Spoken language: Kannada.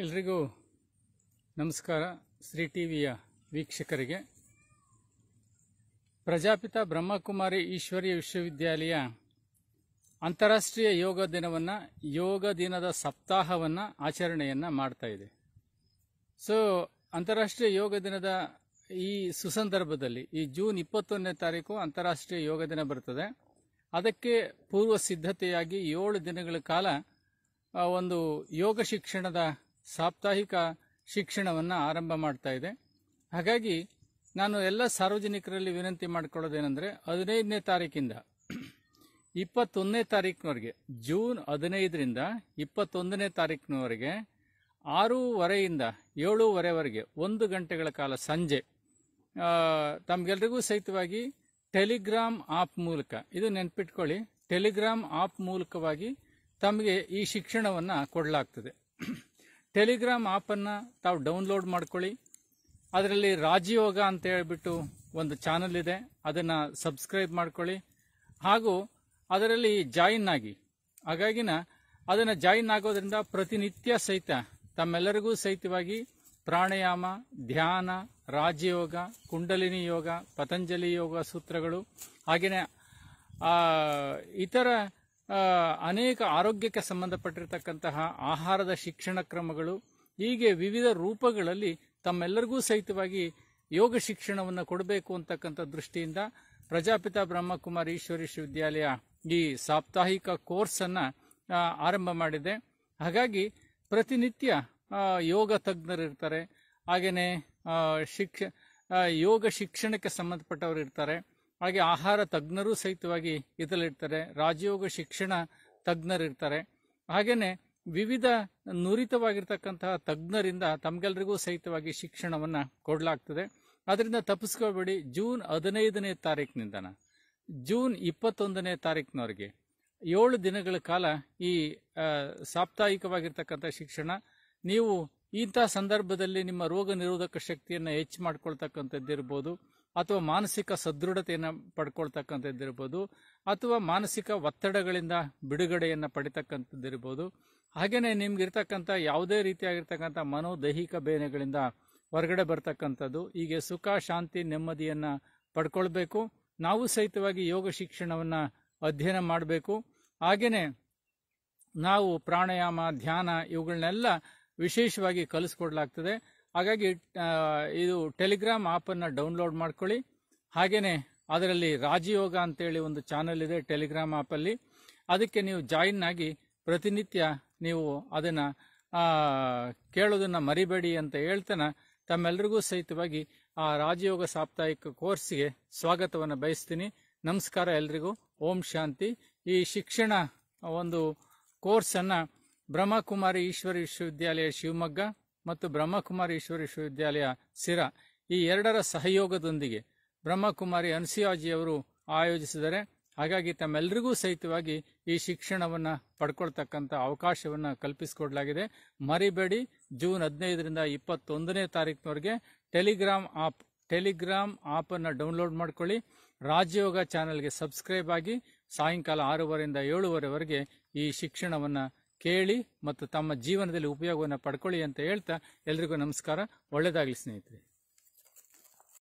ಎಲ್ರಿಗೂ ನಮಸ್ಕಾರ ಶ್ರೀ ಟಿ ವಿಯ ವೀಕ್ಷಕರಿಗೆ ಪ್ರಜಾಪಿತ ಬ್ರಹ್ಮಕುಮಾರಿ ಈಶ್ವರೀಯ ವಿಶ್ವವಿದ್ಯಾಲಯ ಅಂತಾರಾಷ್ಟ್ರೀಯ ಯೋಗ ದಿನವನ್ನು ಯೋಗ ದಿನದ ಸಪ್ತಾಹವನ್ನು ಆಚರಣೆಯನ್ನು ಮಾಡ್ತಾ ಇದೆ ಸೊ ಅಂತಾರಾಷ್ಟ್ರೀಯ ಯೋಗ ದಿನದ ಈ ಸುಸಂದರ್ಭದಲ್ಲಿ ಈ ಜೂನ್ ಇಪ್ಪತ್ತೊಂದನೇ ತಾರೀಕು ಅಂತಾರಾಷ್ಟ್ರೀಯ ಯೋಗ ದಿನ ಬರ್ತದೆ ಅದಕ್ಕೆ ಪೂರ್ವ ಸಿದ್ಧತೆಯಾಗಿ ಏಳು ದಿನಗಳ ಕಾಲ ಒಂದು ಯೋಗ ಶಿಕ್ಷಣದ ಸಾಪ್ತಾಹಿಕ ಶಿಕ್ಷಣವನ್ನು ಆರಂಭ ಮಾಡ್ತಾ ಇದೆ ಹಾಗಾಗಿ ನಾನು ಎಲ್ಲ ಸಾರ್ವಜನಿಕರಲ್ಲಿ ವಿನಂತಿ ಮಾಡಿಕೊಳ್ಳೋದೇನೆಂದರೆ ಹದಿನೈದನೇ ತಾರೀಕಿಂದ ಇಪ್ಪತ್ತೊಂದನೇ ತಾರೀಕಿನವರೆಗೆ ಜೂನ್ ಹದಿನೈದರಿಂದ ಇಪ್ಪತ್ತೊಂದನೇ ತಾರೀಕಿನವರೆಗೆ ಆರೂವರೆಯಿಂದ ಏಳೂವರೆವರೆಗೆ ಒಂದು ಗಂಟೆಗಳ ಕಾಲ ಸಂಜೆ ತಮಗೆಲ್ರಿಗೂ ಸಹಿತವಾಗಿ ಟೆಲಿಗ್ರಾಮ್ ಆಪ್ ಮೂಲಕ ಇದು ನೆನ್ಪಿಟ್ಕೊಳ್ಳಿ ಟೆಲಿಗ್ರಾಮ್ ಆಪ್ ಮೂಲಕವಾಗಿ ತಮಗೆ ಈ ಶಿಕ್ಷಣವನ್ನು ಕೊಡಲಾಗ್ತದೆ ಟೆಲಿಗ್ರಾಮ್ ಆ್ಯಪನ್ನು ತಾವು ಡೌನ್ಲೋಡ್ ಮಾಡ್ಕೊಳ್ಳಿ ಅದರಲ್ಲಿ ರಾಜಯೋಗ ಅಂತ ಹೇಳ್ಬಿಟ್ಟು ಒಂದು ಚಾನಲ್ ಇದೆ ಅದನ್ನು ಸಬ್ಸ್ಕ್ರೈಬ್ ಮಾಡ್ಕೊಳ್ಳಿ ಹಾಗೂ ಅದರಲ್ಲಿ ಜಾಯಿನ್ ಆಗಿ ಹಾಗಾಗಿನ ಅದನ್ನು ಜಾಯಿನ್ ಆಗೋದ್ರಿಂದ ಪ್ರತಿನಿತ್ಯ ಸಹಿತ ತಮ್ಮೆಲ್ಲರಿಗೂ ಸಹಿತವಾಗಿ ಪ್ರಾಣಾಯಾಮ ಧ್ಯಾನ ರಾಜಯೋಗ ಕುಂಡಲಿನಿ ಯೋಗ ಪತಂಜಲಿ ಯೋಗ ಸೂತ್ರಗಳು ಹಾಗೆಯೇ ಇತರ ಅನೇಕ ಆರೋಗ್ಯಕ್ಕೆ ಸಂಬಂಧಪಟ್ಟಿರತಕ್ಕಂತಹ ಆಹಾರದ ಶಿಕ್ಷಣ ಕ್ರಮಗಳು ಹೀಗೆ ವಿವಿಧ ರೂಪಗಳಲ್ಲಿ ತಮ್ಮೆಲ್ಲರಿಗೂ ಸಹಿತವಾಗಿ ಯೋಗ ಶಿಕ್ಷಣವನ್ನು ಕೊಡಬೇಕು ಅಂತಕ್ಕಂಥ ದೃಷ್ಟಿಯಿಂದ ಪ್ರಜಾಪಿತ ಬ್ರಹ್ಮಕುಮಾರಿ ಈಶ್ವರ ವಿಶ್ವವಿದ್ಯಾಲಯ ಈ ಸಾಪ್ತಾಹಿಕ ಕೋರ್ಸನ್ನು ಆರಂಭ ಮಾಡಿದೆ ಹಾಗಾಗಿ ಪ್ರತಿನಿತ್ಯ ಯೋಗ ತಜ್ಞರು ಇರ್ತಾರೆ ಹಾಗೆಯೇ ಶಿಕ್ಷ ಯೋಗ ಶಿಕ್ಷಣಕ್ಕೆ ಸಂಬಂಧಪಟ್ಟವರು ಇರ್ತಾರೆ ಹಾಗೆ ಆಹಾರ ತಜ್ಞರು ಸಹಿತವಾಗಿ ಇದರಲ್ಲಿರ್ತಾರೆ ರಾಜಯೋಗ ಶಿಕ್ಷಣ ತಜ್ಞರಿರ್ತಾರೆ ಹಾಗೆಯೇ ವಿವಿಧ ನುರಿತವಾಗಿರ್ತಕ್ಕಂತಹ ತಜ್ಞರಿಂದ ತಮಗೆಲ್ಲರಿಗೂ ಸಹಿತವಾಗಿ ಶಿಕ್ಷಣವನ್ನು ಕೊಡಲಾಗ್ತದೆ ಅದರಿಂದ ತಪ್ಪಿಸ್ಕೋಬೇಡಿ ಜೂನ್ ಹದಿನೈದನೇ ತಾರೀಕಿನಿಂದ ಜೂನ್ ಇಪ್ಪತ್ತೊಂದನೇ ತಾರೀಕಿನವರೆಗೆ ಏಳು ದಿನಗಳ ಕಾಲ ಈ ಸಾಪ್ತಾಹಿಕವಾಗಿರ್ತಕ್ಕಂಥ ಶಿಕ್ಷಣ ನೀವು ಇಂಥ ಸಂದರ್ಭದಲ್ಲಿ ನಿಮ್ಮ ರೋಗ ನಿರೋಧಕ ಶಕ್ತಿಯನ್ನು ಹೆಚ್ಚು ಮಾಡಿಕೊಳ್ತಕ್ಕಂಥದ್ದಿರ್ಬೋದು ಅಥವಾ ಮಾನಸಿಕ ಸದೃಢತೆಯನ್ನು ಪಡ್ಕೊಳ್ತಕ್ಕಂಥದ್ದಿರ್ಬೋದು ಅಥವಾ ಮಾನಸಿಕ ಒತ್ತಡಗಳಿಂದ ಬಿಡುಗಡೆಯನ್ನು ಪಡಿತಕ್ಕಂಥದ್ದಿರ್ಬೋದು ಹಾಗೆಯೇ ನಿಮ್ಗಿರ್ತಕ್ಕಂಥ ಯಾವುದೇ ರೀತಿಯಾಗಿರ್ತಕ್ಕಂಥ ಮನೋ ದೈಹಿಕ ಬೇನೆಗಳಿಂದ ಹೊರಗಡೆ ಬರ್ತಕ್ಕಂಥದ್ದು ಹೀಗೆ ಸುಖ ಶಾಂತಿ ನೆಮ್ಮದಿಯನ್ನು ಪಡ್ಕೊಳ್ಬೇಕು ನಾವು ಸಹಿತವಾಗಿ ಯೋಗ ಶಿಕ್ಷಣವನ್ನು ಅಧ್ಯಯನ ಮಾಡಬೇಕು ಹಾಗೆಯೇ ನಾವು ಪ್ರಾಣಾಯಾಮ ಧ್ಯಾನ ಇವುಗಳನ್ನೆಲ್ಲ ವಿಶೇಷವಾಗಿ ಕಲಿಸ್ಕೊಡ್ಲಾಗ್ತದೆ ಹಾಗಾಗಿ ಇದು ಟೆಲಿಗ್ರಾಮ್ ಆ್ಯಪನ್ನು ಡೌನ್ಲೋಡ್ ಮಾಡ್ಕೊಳ್ಳಿ ಹಾಗೆಯೇ ಅದರಲ್ಲಿ ರಾಜಯೋಗ ಅಂತೇಳಿ ಒಂದು ಚಾನಲ್ ಇದೆ ಟೆಲಿಗ್ರಾಮ್ ಆ್ಯಪಲ್ಲಿ ಅದಕ್ಕೆ ನೀವು ಜಾಯಿನ್ ಆಗಿ ಪ್ರತಿನಿತ್ಯ ನೀವು ಅದನ್ನು ಕೇಳೋದನ್ನು ಮರಿಬೇಡಿ ಅಂತ ಹೇಳ್ತಾನೆ ತಮ್ಮೆಲ್ಲರಿಗೂ ಸಹಿತವಾಗಿ ಆ ರಾಜಯೋಗ ಸಾಪ್ತಾಹಿಕ ಕೋರ್ಸ್ಗೆ ಸ್ವಾಗತವನ್ನು ಬಯಸ್ತೀನಿ ನಮಸ್ಕಾರ ಎಲ್ರಿಗೂ ಓಂ ಶಾಂತಿ ಈ ಶಿಕ್ಷಣ ಒಂದು ಕೋರ್ಸನ್ನು ಬ್ರಹ್ಮಕುಮಾರಿ ಈಶ್ವರ ವಿಶ್ವವಿದ್ಯಾಲಯ ಶಿವಮೊಗ್ಗ ಮತ್ತು ಬ್ರಹ್ಮಕುಮಾರಿ ಈಶ್ವರ ವಿಶ್ವವಿದ್ಯಾಲಯ ಸಿರಾ ಈ ಎರಡರ ಸಹಯೋಗದೊಂದಿಗೆ ಬ್ರಹ್ಮಕುಮಾರಿ ಅನ್ಸಿಯಾಜಿಯವರು ಆಯೋಜಿಸಿದರೆ ಹಾಗಾಗಿ ತಮ್ಮೆಲ್ಲರಿಗೂ ಸಹಿತವಾಗಿ ಈ ಶಿಕ್ಷಣವನ್ನು ಪಡ್ಕೊಳ್ತಕ್ಕಂಥ ಅವಕಾಶವನ್ನು ಕಲ್ಪಿಸಿಕೊಡಲಾಗಿದೆ ಮರಿಬೇಡಿ ಜೂನ್ ಹದಿನೈದರಿಂದ ಇಪ್ಪತ್ತೊಂದನೇ ತಾರೀಕಿನವರೆಗೆ ಟೆಲಿಗ್ರಾಮ್ ಆಪ್ ಟೆಲಿಗ್ರಾಮ್ ಆಪನ್ನು ಡೌನ್ಲೋಡ್ ಮಾಡ್ಕೊಳ್ಳಿ ರಾಜಯೋಗ ಚಾನೆಲ್ಗೆ ಸಬ್ಸ್ಕ್ರೈಬ್ ಆಗಿ ಸಾಯಂಕಾಲ ಆರೂವರೆಯಿಂದ ಏಳುವರೆವರೆಗೆ ಈ ಶಿಕ್ಷಣವನ್ನು ಕೇಳಿ ಮತ್ತು ತಮ್ಮ ಜೀವನದಲ್ಲಿ ಉಪಯೋಗವನ್ನು ಪಡ್ಕೊಳ್ಳಿ ಅಂತ ಹೇಳ್ತಾ ಎಲ್ರಿಗೂ ನಮಸ್ಕಾರ ಒಳ್ಳೆಯದಾಗಲಿ ಸ್ನೇಹಿತರೆ